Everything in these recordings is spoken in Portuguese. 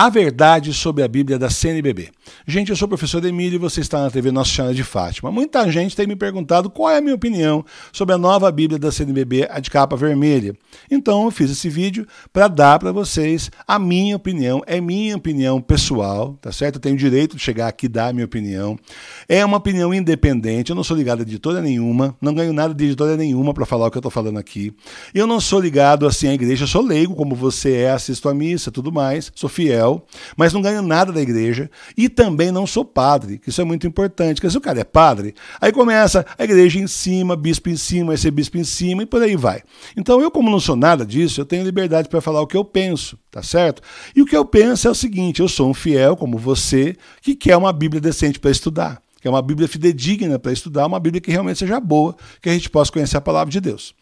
A Verdade sobre a Bíblia da CNBB. Gente, eu sou o professor Emílio e você está na TV Nossa Senhora de Fátima. Muita gente tem me perguntado qual é a minha opinião sobre a nova Bíblia da CNBB, a de capa vermelha. Então eu fiz esse vídeo para dar para vocês a minha opinião, é minha opinião pessoal, tá certo? Eu tenho o direito de chegar aqui e dar a minha opinião. É uma opinião independente, eu não sou ligado a editora nenhuma, não ganho nada de editora nenhuma para falar o que eu estou falando aqui. Eu não sou ligado assim à igreja, eu sou leigo como você é, assisto à missa, tudo mais, sou fiel, mas não ganho nada da igreja e também não sou padre, que isso é muito importante, porque se o cara é padre, aí começa a igreja em cima, bispo em cima, esse bispo em cima e por aí vai. Então eu, como não sou nada disso, eu tenho liberdade para falar o que eu penso, tá certo? E o que eu penso é o seguinte: eu sou um fiel como você que quer uma Bíblia decente para estudar, que é uma Bíblia fidedigna para estudar, uma Bíblia que realmente seja boa, que a gente possa conhecer a palavra de Deus.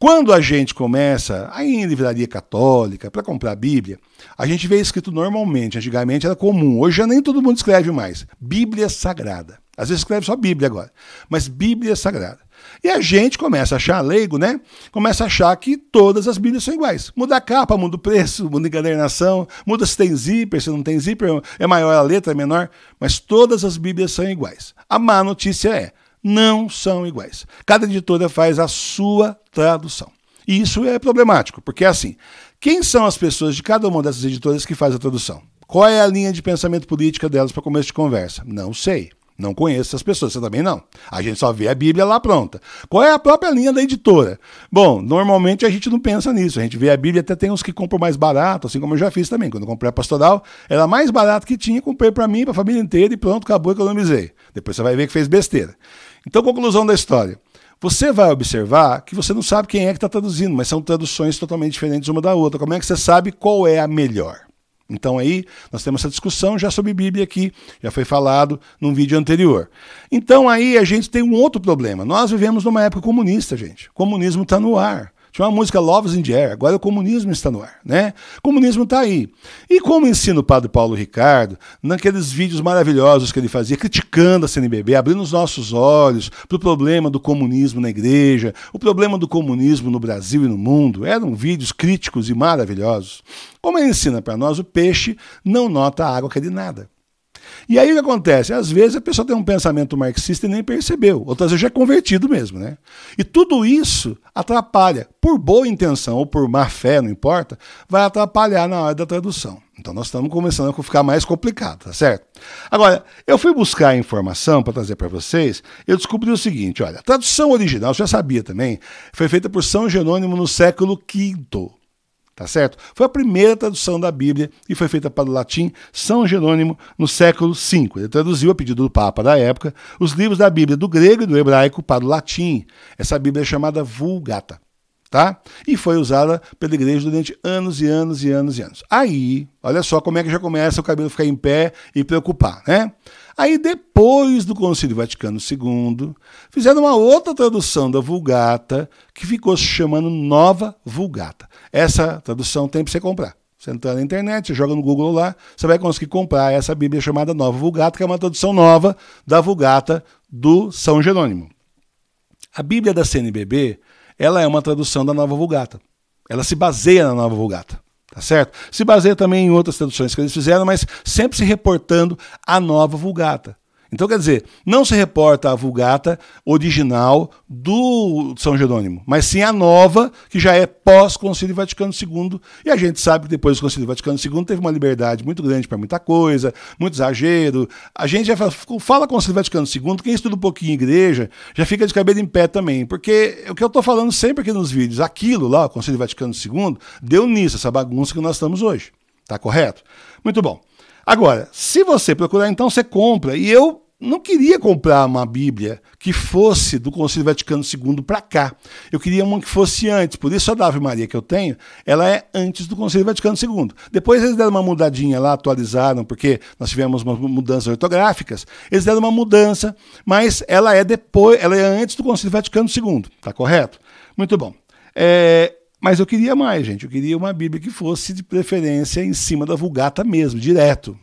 Quando a gente começa a ir em livraria católica para comprar a Bíblia, a gente vê escrito normalmente, antigamente era comum, hoje já nem todo mundo escreve mais. Bíblia Sagrada. Às vezes escreve só Bíblia agora, mas Bíblia Sagrada. E a gente começa a achar leigo, né? Começa a achar que todas as Bíblias são iguais. Muda a capa, muda o preço, muda a encadernação, muda se tem zíper, se não tem zíper, é maior a letra, é menor, mas todas as Bíblias são iguais. A má notícia é, não são iguais. Cada editora faz a sua tradução. E isso é problemático, porque é assim, quem são as pessoas de cada uma dessas editoras que faz a tradução? Qual é a linha de pensamento política delas para começo de conversa? Não sei. Não conheço essas pessoas, você também não. A gente só vê a Bíblia lá pronta. Qual é a própria linha da editora? Bom, normalmente a gente não pensa nisso. A gente vê a Bíblia, até tem uns que compram mais barato, assim como eu já fiz também. Quando eu comprei a pastoral, era mais barato que tinha, comprei para mim, para a família inteira e pronto, acabou, economizei. Depois você vai ver que fez besteira. Então, conclusão da história. Você vai observar que você não sabe quem é que está traduzindo, mas são traduções totalmente diferentes uma da outra. Como é que você sabe qual é a melhor? Então aí nós temos essa discussão já sobre Bíblia aqui, já foi falado num vídeo anterior. Então aí a gente tem um outro problema. Nós vivemos numa época comunista, gente. O comunismo está no ar. Tinha uma música Loves in the Air, agora o comunismo está no ar, né? O comunismo está aí. E como ensina o padre Paulo Ricardo, naqueles vídeos maravilhosos que ele fazia, criticando a CNBB, abrindo os nossos olhos para o problema do comunismo na igreja, o problema do comunismo no Brasil e no mundo, eram vídeos críticos e maravilhosos. Como ele ensina para nós, o peixe não nota a água que ele é nada. E aí o que acontece? Às vezes a pessoa tem um pensamento marxista e nem percebeu, outras vezes é convertido mesmo, né? E tudo isso atrapalha, por boa intenção ou por má fé, não importa, vai atrapalhar na hora da tradução. Então nós estamos começando a ficar mais complicado, tá certo? Agora, eu fui buscar a informação para trazer para vocês, eu descobri o seguinte, olha, a tradução original, eu já sabia também, foi feita por São Jerônimo no século V, tá certo? Foi a primeira tradução da Bíblia e foi feita para o latim São Jerônimo no século V. Ele traduziu, a pedido do Papa da época, os livros da Bíblia do grego e do hebraico para o latim. Essa Bíblia é chamada Vulgata, tá? E foi usada pela igreja durante anos e anos e anos e anos. Aí, olha só como é que já começa o cabelo ficar em pé e preocupar, né? Aí, depois do Concílio Vaticano II, fizeram uma outra tradução da Vulgata, que ficou se chamando Nova Vulgata. Essa tradução tem para você comprar. Você entra na internet, joga no Google lá, você vai conseguir comprar essa Bíblia chamada Nova Vulgata, que é uma tradução nova da Vulgata do São Jerônimo. A Bíblia da CNBB, ela é uma tradução da Nova Vulgata. Ela se baseia na Nova Vulgata tá certo? Se baseia também em outras traduções que eles fizeram, mas sempre se reportando à nova Vulgata. Então, quer dizer, não se reporta a Vulgata original do São Jerônimo, mas sim a nova, que já é pós-Concílio Vaticano II. E a gente sabe que depois do Concílio Vaticano II teve uma liberdade muito grande para muita coisa, muito exagero. A gente já fala, fala Concílio Vaticano II, quem estuda um pouquinho igreja já fica de cabelo em pé também, porque é o que eu estou falando sempre aqui nos vídeos, aquilo lá, o Concílio Vaticano II, deu nisso, essa bagunça que nós estamos hoje. Tá correto? Muito bom. Agora, se você procurar, então você compra. E eu não queria comprar uma Bíblia que fosse do Concílio Vaticano II para cá. Eu queria uma que fosse antes. Por isso a da Ave Maria que eu tenho, ela é antes do Concílio Vaticano II. Depois eles deram uma mudadinha lá, atualizaram, porque nós tivemos umas mudanças ortográficas. Eles deram uma mudança, mas ela é depois, ela é antes do Concílio Vaticano II, tá correto? Muito bom. É, mas eu queria mais, gente. Eu queria uma Bíblia que fosse, de preferência, em cima da Vulgata mesmo, direto.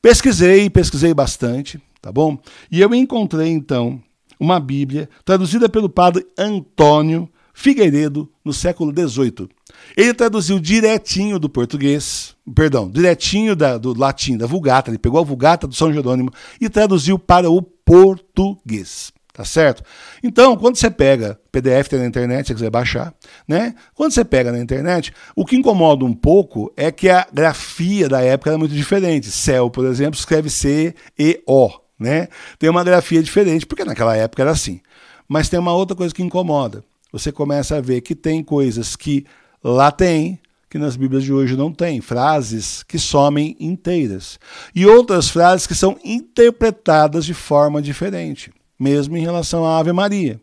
Pesquisei, pesquisei bastante, tá bom? E eu encontrei, então, uma Bíblia traduzida pelo padre Antônio Figueiredo no século XVIII. Ele traduziu direitinho do português, perdão, direitinho da, do latim, da Vulgata, ele pegou a Vulgata do São Jerônimo e traduziu para o português. Tá certo? Então, quando você pega, PDF tem na internet, se você quiser baixar, né? Quando você pega na internet, o que incomoda um pouco é que a grafia da época era muito diferente. Céu, por exemplo, escreve C-E-O, né? Tem uma grafia diferente, porque naquela época era assim. Mas tem uma outra coisa que incomoda. Você começa a ver que tem coisas que lá tem, que nas Bíblias de hoje não tem, frases que somem inteiras. E outras frases que são interpretadas de forma diferente mesmo em relação à Ave Maria.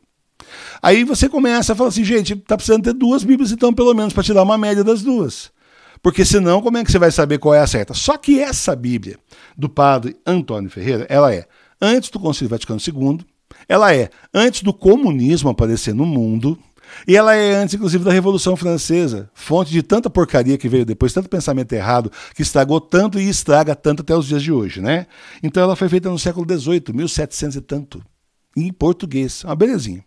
Aí você começa a falar assim, gente, tá precisando ter duas Bíblias então, pelo menos, para te dar uma média das duas. Porque senão, como é que você vai saber qual é a certa? Só que essa Bíblia do padre Antônio Ferreira, ela é antes do Concílio Vaticano II, ela é antes do comunismo aparecer no mundo, e ela é antes, inclusive, da Revolução Francesa, fonte de tanta porcaria que veio depois, tanto pensamento errado, que estragou tanto e estraga tanto até os dias de hoje, né? Então ela foi feita no século XVIII, 1700 e tanto em português. Uma ah, belezinha.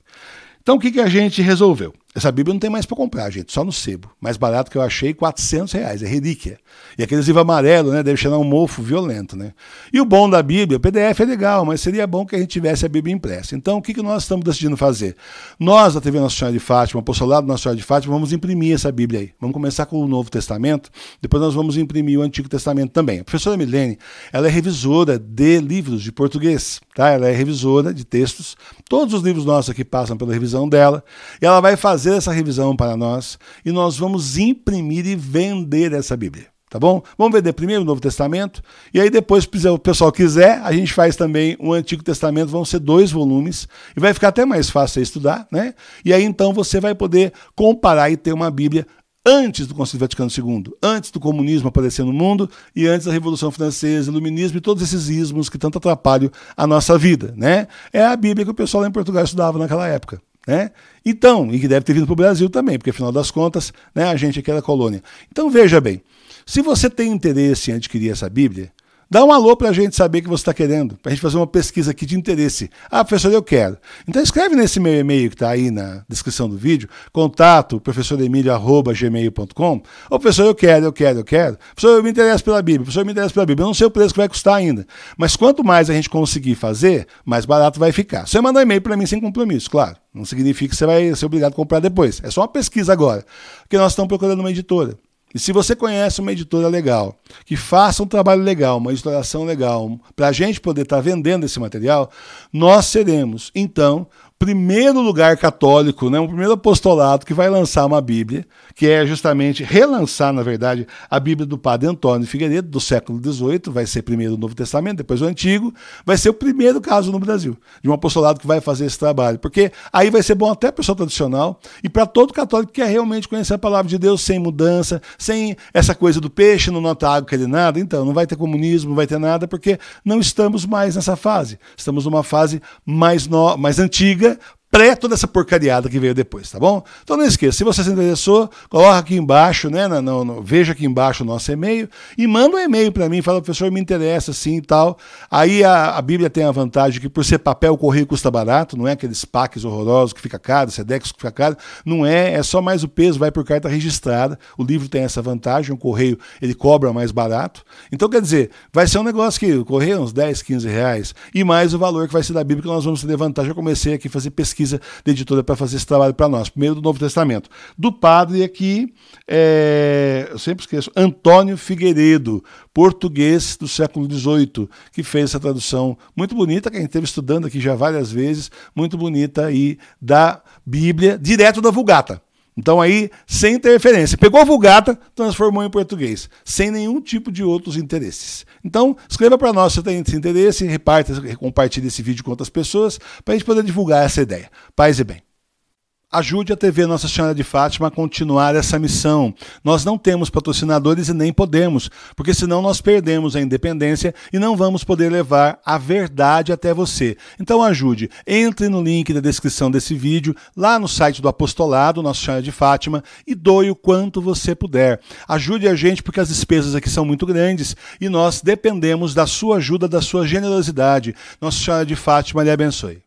Então o que, que a gente resolveu? Essa Bíblia não tem mais para comprar, gente, só no sebo. Mais barato que eu achei, 400 reais, é relíquia. E aqueles livros amarelos, né, deve chegar um mofo violento, né? E o bom da Bíblia, o PDF é legal, mas seria bom que a gente tivesse a Bíblia impressa. Então, o que, que nós estamos decidindo fazer? Nós, da TV Nossa Senhora de Fátima, apostolado Nossa Senhora de Fátima, vamos imprimir essa Bíblia aí. Vamos começar com o Novo Testamento, depois nós vamos imprimir o Antigo Testamento também. A professora Milene, ela é revisora de livros de português, tá? Ela é revisora de textos. Todos os livros nossos aqui passam pela revisão dela. E ela vai fazer fazer essa revisão para nós e nós vamos imprimir e vender essa Bíblia. Tá bom? Vamos vender primeiro o Novo Testamento e aí depois, se o pessoal quiser, a gente faz também o Antigo Testamento, vão ser dois volumes e vai ficar até mais fácil estudar, né? E aí então você vai poder comparar e ter uma Bíblia antes do Concílio Vaticano II, antes do comunismo aparecer no mundo e antes da Revolução Francesa, Iluminismo e todos esses ismos que tanto atrapalham a nossa vida, né? É a Bíblia que o pessoal lá em Portugal estudava naquela época. Né? Então, e que deve ter vindo para o Brasil também, porque afinal das contas, né, a gente é aqui era colônia. Então veja bem, se você tem interesse em adquirir essa Bíblia, Dá um alô para a gente saber o que você está querendo, para a gente fazer uma pesquisa aqui de interesse. Ah, professor, eu quero. Então escreve nesse meu e-mail que está aí na descrição do vídeo, contato professoremilio.gmail.com Ô professor, eu quero, eu quero, eu quero. Professor, eu me interesso pela Bíblia, professor, eu me interesso pela Bíblia. Eu não sei o preço é que vai custar ainda, mas quanto mais a gente conseguir fazer, mais barato vai ficar. Você manda um e-mail para mim sem compromisso, claro. Não significa que você vai ser obrigado a comprar depois. É só uma pesquisa agora, porque nós estamos procurando uma editora. E se você conhece uma editora legal, que faça um trabalho legal, uma instalação legal, para a gente poder estar tá vendendo esse material, nós seremos, então, primeiro lugar católico, né, o primeiro apostolado que vai lançar uma Bíblia que é justamente relançar, na verdade, a Bíblia do padre Antônio Figueiredo, do século XVIII, vai ser primeiro o Novo Testamento, depois o Antigo, vai ser o primeiro caso no Brasil, de um apostolado que vai fazer esse trabalho, porque aí vai ser bom até para o pessoal tradicional e para todo católico que quer realmente conhecer a palavra de Deus sem mudança, sem essa coisa do peixe, não nota água, querer nada, então não vai ter comunismo, não vai ter nada, porque não estamos mais nessa fase, estamos numa fase mais, no... mais antiga, pré toda essa porcariada que veio depois, tá bom? Então não esqueça, se você se interessou, coloca aqui embaixo, né? Na, no, veja aqui embaixo o nosso e-mail e manda um e-mail para mim, fala, professor, me interessa assim e tal. Aí a, a, Bíblia tem a vantagem que por ser papel, o correio custa barato, não é aqueles packs horrorosos que fica caro, Sedex que fica caro, não é, é só mais o peso, vai por carta registrada, o livro tem essa vantagem, o correio ele cobra mais barato. Então quer dizer, vai ser um negócio que o correio é uns 10, 15 reais e mais o valor que vai ser da Bíblia que nós vamos levantar. Já comecei aqui a fazer pesquisa pesquisa da editora para fazer esse trabalho para nós. Primeiro do Novo Testamento. Do padre aqui, é, eu sempre esqueço, Antônio Figueiredo, português do século XVIII, que fez essa tradução muito bonita, que a gente esteve estudando aqui já várias vezes, muito bonita aí da Bíblia, direto da Vulgata. Então aí, sem interferência. Pegou a Vulgata, transformou em português, sem nenhum tipo de outros interesses. Então, escreva para nós se tem esse interesse, reparta, compartilhe esse vídeo com outras pessoas, para a gente poder divulgar essa ideia. Paz e bem. Ajude a TV Nossa Senhora de Fátima a continuar essa missão. Nós não temos patrocinadores e nem podemos, porque senão nós perdemos a independência e não vamos poder levar a verdade até você. Então ajude. Entre no link da descrição desse vídeo, lá no site do Apostolado Nossa Senhora de Fátima e doe o quanto você puder. Ajude a gente porque as despesas aqui são muito grandes e nós dependemos da sua ajuda, da sua generosidade. Nossa Senhora de Fátima lhe abençoe.